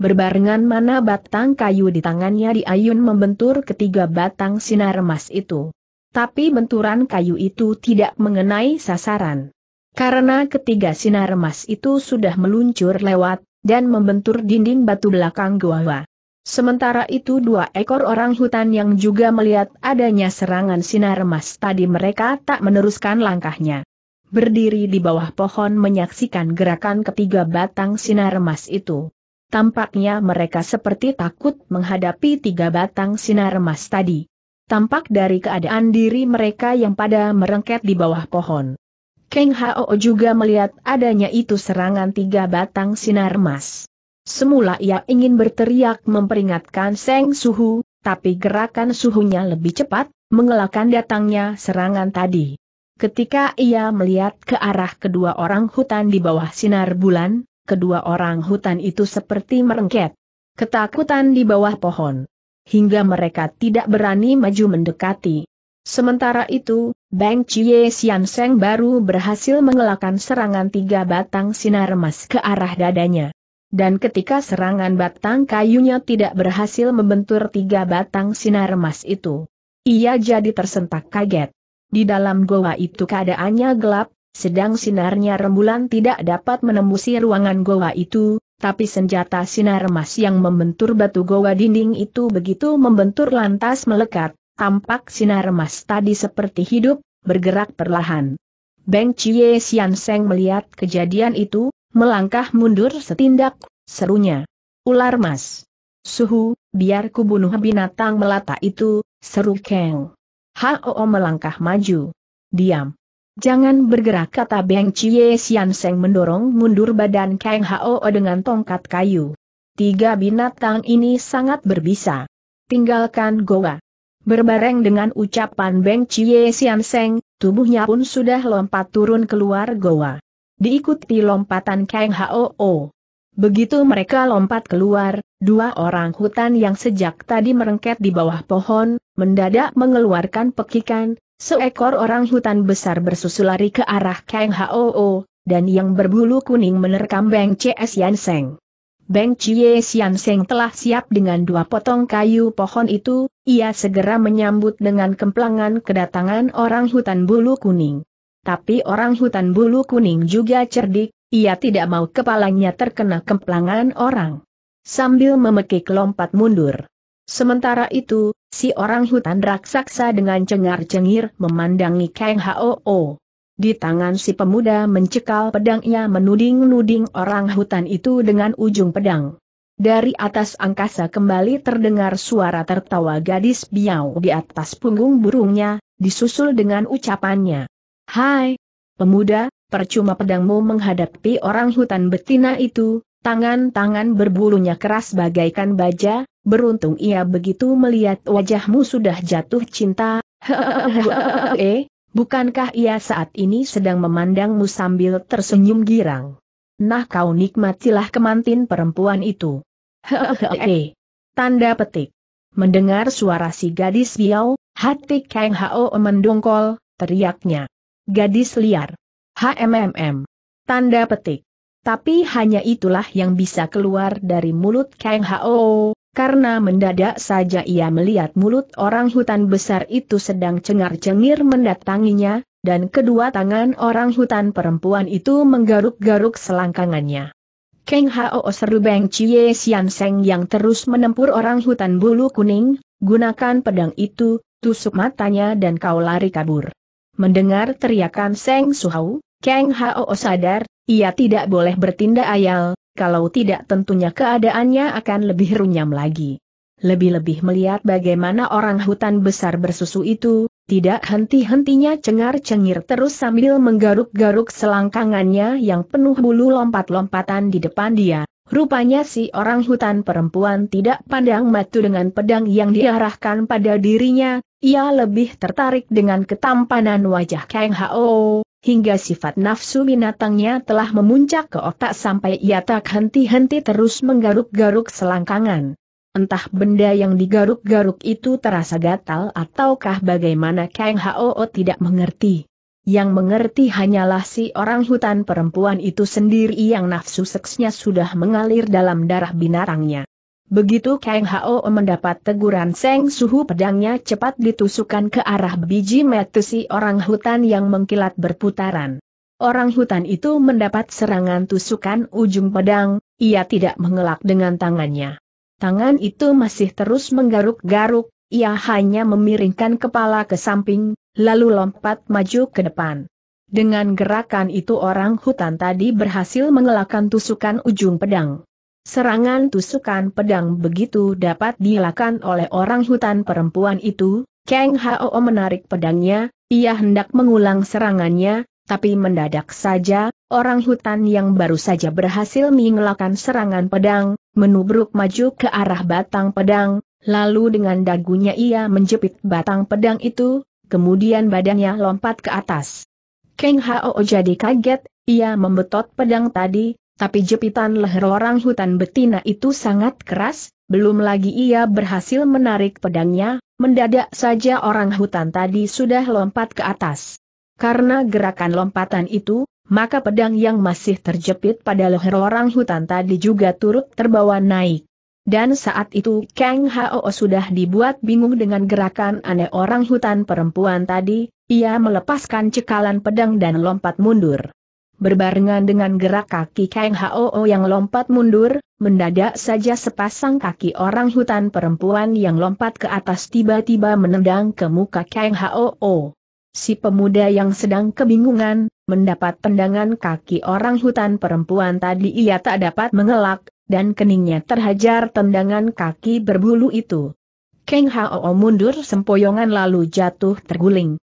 berbarengan mana batang kayu di tangannya diayun membentur ketiga batang sinar emas itu. Tapi benturan kayu itu tidak mengenai sasaran. Karena ketiga sinar emas itu sudah meluncur lewat, dan membentur dinding batu belakang gua. Sementara itu dua ekor orang hutan yang juga melihat adanya serangan sinar emas tadi mereka tak meneruskan langkahnya. Berdiri di bawah pohon menyaksikan gerakan ketiga batang sinar emas itu. Tampaknya mereka seperti takut menghadapi tiga batang sinar emas tadi. Tampak dari keadaan diri mereka yang pada merengket di bawah pohon. Keng Hao juga melihat adanya itu serangan tiga batang sinar emas. Semula ia ingin berteriak memperingatkan Seng Suhu, tapi gerakan suhunya lebih cepat, mengelakkan datangnya serangan tadi. Ketika ia melihat ke arah kedua orang hutan di bawah sinar bulan, kedua orang hutan itu seperti merengket. Ketakutan di bawah pohon. Hingga mereka tidak berani maju mendekati. Sementara itu, Bang Chie Sian Seng baru berhasil mengelakkan serangan tiga batang sinar emas ke arah dadanya. Dan ketika serangan batang kayunya tidak berhasil membentur tiga batang sinar emas itu, ia jadi tersentak kaget. Di dalam goa itu keadaannya gelap, sedang sinarnya rembulan tidak dapat menembusi ruangan goa itu, tapi senjata sinar emas yang membentur batu goa dinding itu begitu membentur lantas melekat, tampak sinar emas tadi seperti hidup, bergerak perlahan. Beng Chie Sian Seng melihat kejadian itu, melangkah mundur setindak, serunya. Ular mas. Suhu, biar ku bunuh binatang melata itu, seru Kang. Hao melangkah maju. Diam. Jangan bergerak kata Beng Chie Sian Seng mendorong mundur badan Kang Hao dengan tongkat kayu. Tiga binatang ini sangat berbisa. Tinggalkan goa. Berbareng dengan ucapan Beng Chie Sian Seng, tubuhnya pun sudah lompat turun keluar goa. Diikuti lompatan Kang Hao. Begitu mereka lompat keluar, dua orang hutan yang sejak tadi merengket di bawah pohon, mendadak mengeluarkan pekikan, Seekor orang hutan besar bersusul lari ke arah Kang Hoo, dan yang berbulu kuning menerkam Beng Cie Sian Seng. Beng Cie Sian Seng telah siap dengan dua potong kayu pohon itu, ia segera menyambut dengan kemplangan kedatangan orang hutan bulu kuning. Tapi orang hutan bulu kuning juga cerdik, ia tidak mau kepalanya terkena kemplangan orang. Sambil memekik lompat mundur. Sementara itu, si orang hutan raksasa dengan cengar-cengir memandangi Kang Hoo. Di tangan si pemuda mencekal pedangnya menuding-nuding orang hutan itu dengan ujung pedang. Dari atas angkasa kembali terdengar suara tertawa gadis biau di atas punggung burungnya, disusul dengan ucapannya. Hai, pemuda, percuma pedangmu menghadapi orang hutan betina itu, Tangan-tangan berbulunya keras bagaikan baja, beruntung ia begitu melihat wajahmu sudah jatuh cinta, Eh, bukankah ia saat ini sedang memandangmu sambil tersenyum girang? Nah kau nikmatilah kemantin perempuan itu. Eh. Tanda petik. Mendengar suara si gadis Biau, hati Kang Hao mendongkol, teriaknya. Gadis liar. HMMM. Tanda petik. Tapi hanya itulah yang bisa keluar dari mulut Kang Hao, karena mendadak saja ia melihat mulut orang hutan besar itu sedang cengar-cengir mendatanginya, dan kedua tangan orang hutan perempuan itu menggaruk-garuk selangkangannya. Kang Hao seru Beng Chie Sian Seng yang terus menempur orang hutan bulu kuning, gunakan pedang itu, tusuk matanya dan kau lari kabur. Mendengar teriakan Seng Suhau, Kang Hao sadar ia tidak boleh bertindak ayal, kalau tidak tentunya keadaannya akan lebih runyam lagi. Lebih-lebih melihat bagaimana orang hutan besar bersusu itu, tidak henti-hentinya cengar-cengir terus sambil menggaruk-garuk selangkangannya yang penuh bulu lompat-lompatan di depan dia. Rupanya si orang hutan perempuan tidak pandang matu dengan pedang yang diarahkan pada dirinya, ia lebih tertarik dengan ketampanan wajah Kang Hao, hingga sifat nafsu binatangnya telah memuncak ke otak sampai ia tak henti-henti terus menggaruk-garuk selangkangan. Entah benda yang digaruk-garuk itu terasa gatal ataukah bagaimana Kang Hao tidak mengerti. Yang mengerti hanyalah si orang hutan perempuan itu sendiri yang nafsu seksnya sudah mengalir dalam darah binarangnya. Begitu Kang Hao mendapat teguran Seng Suhu pedangnya cepat ditusukkan ke arah biji metesi orang hutan yang mengkilat berputaran. Orang hutan itu mendapat serangan tusukan ujung pedang, ia tidak mengelak dengan tangannya. Tangan itu masih terus menggaruk-garuk, ia hanya memiringkan kepala ke samping, lalu lompat maju ke depan. Dengan gerakan itu orang hutan tadi berhasil mengelakkan tusukan ujung pedang. Serangan tusukan pedang begitu dapat dilakukan oleh orang hutan perempuan itu, Kang Hao menarik pedangnya, ia hendak mengulang serangannya, tapi mendadak saja, orang hutan yang baru saja berhasil mengelakkan serangan pedang, menubruk maju ke arah batang pedang, lalu dengan dagunya ia menjepit batang pedang itu, kemudian badannya lompat ke atas. Kang Hao jadi kaget, ia membetot pedang tadi, tapi jepitan leher orang hutan betina itu sangat keras, belum lagi ia berhasil menarik pedangnya, mendadak saja orang hutan tadi sudah lompat ke atas. Karena gerakan lompatan itu, maka pedang yang masih terjepit pada leher orang hutan tadi juga turut terbawa naik. Dan saat itu Kang Hao sudah dibuat bingung dengan gerakan aneh orang hutan perempuan tadi, ia melepaskan cekalan pedang dan lompat mundur. Berbarengan dengan gerak kaki Kang Hoo yang lompat mundur, mendadak saja sepasang kaki orang hutan perempuan yang lompat ke atas tiba-tiba menendang ke muka Kang Hoo. Si pemuda yang sedang kebingungan, mendapat tendangan kaki orang hutan perempuan tadi ia tak dapat mengelak, dan keningnya terhajar tendangan kaki berbulu itu. Kang Hao mundur sempoyongan lalu jatuh terguling.